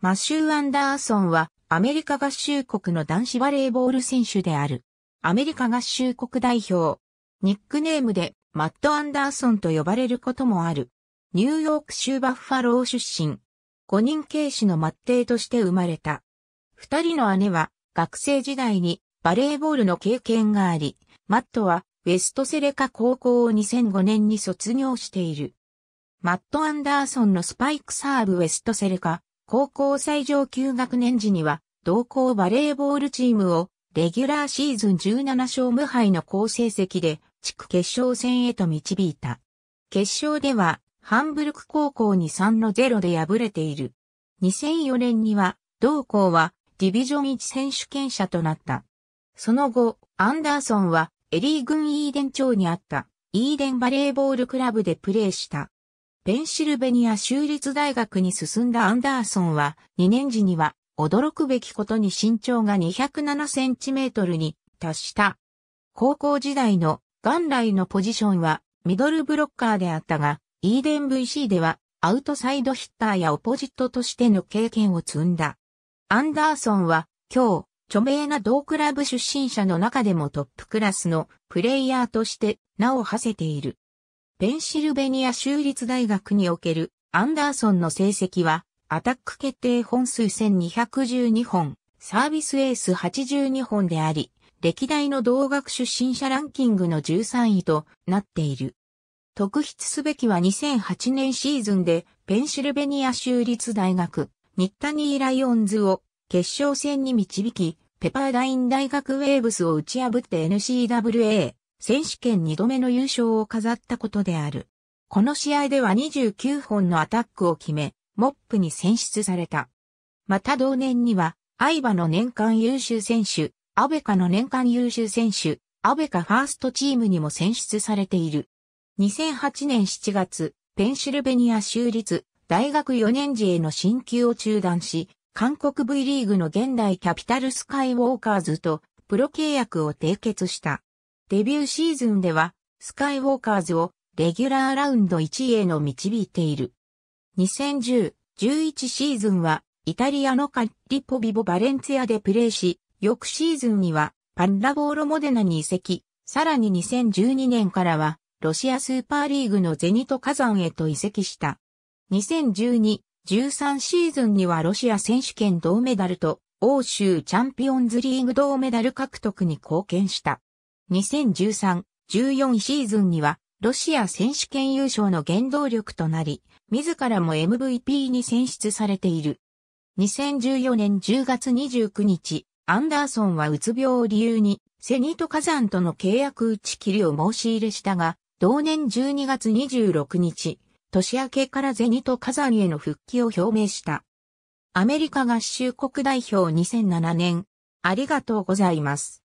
マシュー・アンダーソンはアメリカ合衆国の男子バレーボール選手である。アメリカ合衆国代表。ニックネームでマット・アンダーソンと呼ばれることもある。ニューヨーク州バッファロー出身。5人警視の末弟として生まれた。二人の姉は学生時代にバレーボールの経験があり、マットはウェストセレカ高校を2005年に卒業している。マット・アンダーソンのスパイクサーブウェストセレカ高校最上級学年時には、同校バレーボールチームを、レギュラーシーズン17勝無敗の好成績で、地区決勝戦へと導いた。決勝では、ハンブルク高校に3の0で敗れている。2004年には、同校はディビジョン1選手権者となった。その後、アンダーソンはエリー軍イーデン町にあったイーデンバレーボールクラブでプレーした。ペンシルベニア州立大学に進んだアンダーソンは、2年時には、驚くべきことに身長が207センチメートルに達した。高校時代の元来のポジションはミドルブロッカーであったが、イーデン VC ではアウトサイドヒッターやオポジットとしての経験を積んだ。アンダーソンは今日、著名な同クラブ出身者の中でもトップクラスのプレイヤーとして名を馳せている。ペンシルベニア州立大学におけるアンダーソンの成績は、アタック決定本数1212本、サービスエース82本であり、歴代の同学出身者ランキングの13位となっている。特筆すべきは2008年シーズンでペンシルベニア州立大学、ニッタニー・ライオンズを決勝戦に導き、ペパーダイン大学ウェーブスを打ち破って n c w a 選手権2度目の優勝を飾ったことである。この試合では29本のアタックを決め、モップに選出された。また同年には、イバの年間優秀選手、アベカの年間優秀選手、アベカファーストチームにも選出されている。2008年7月、ペンシルベニア州立大学4年時への進級を中断し、韓国 V リーグの現代キャピタルスカイウォーカーズとプロ契約を締結した。デビューシーズンでは、スカイウォーカーズをレギュラーラウンド1位への導いている。2010-11シーズンは、イタリアのカッリポビボ・バレンツィアでプレーし、翌シーズンには、パンラボーロ・モデナに移籍、さらに2012年からは、ロシアスーパーリーグのゼニト火山へと移籍した。2012-13シーズンにはロシア選手権銅メダルと、欧州チャンピオンズリーグ銅メダル獲得に貢献した。2013、14シーズンには、ロシア選手権優勝の原動力となり、自らも MVP に選出されている。2014年10月29日、アンダーソンはうつ病を理由に、セニート火山との契約打ち切りを申し入れしたが、同年12月26日、年明けからゼニート火山への復帰を表明した。アメリカ合衆国代表2007年、ありがとうございます。